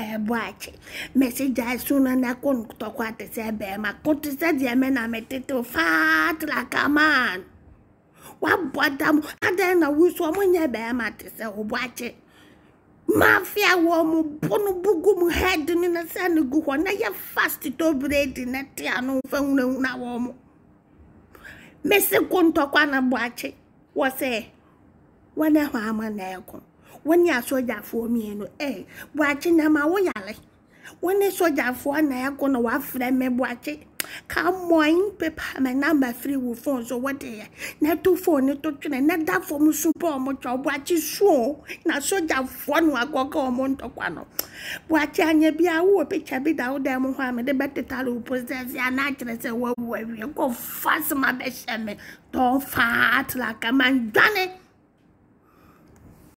ɛɛbɔ akyi mɛsi na na ko ntɔkwa te sɛ bɛrima ko sɛ deɛ mɛ na mɛ tete faa trakaman wabɔ dam adan na wusu ɔmo nyɛ bɛrima te sɛ ɔbɔ mafia wɔ mo bɔnu bugu mu head ni na sɛ ne gu hɔ na yɛ fast to bread na te ano fɛ hunahuna wɔ mo mɛsi ko ntɔkwa na bɔ akyi wɔ sɛ wɔn ɛhɔ ama na ɛko wɔne asogyafoɔ mmienu ɛɛ buakye nam a woyɛ ale wɔne sogyafoɔ na ɛkɔ na wafrɛ me buakye ka mmɔn pepa mɛ namba firi wo fon so wɔde yɛ na to fon ne to twene na da fam so bɔ ɔmo twa buakye suo na sogyafoɔ no akɔka ɔmo ntɔkwa no buakye anya bi a wo pikya bi da wo dan mu hɔ a mɛde bɛtetare wo posɛsi anaakyerɛ sɛ wawu awie kɔ fa sema bɛhyɛ me tɔn faa tra kama ndwane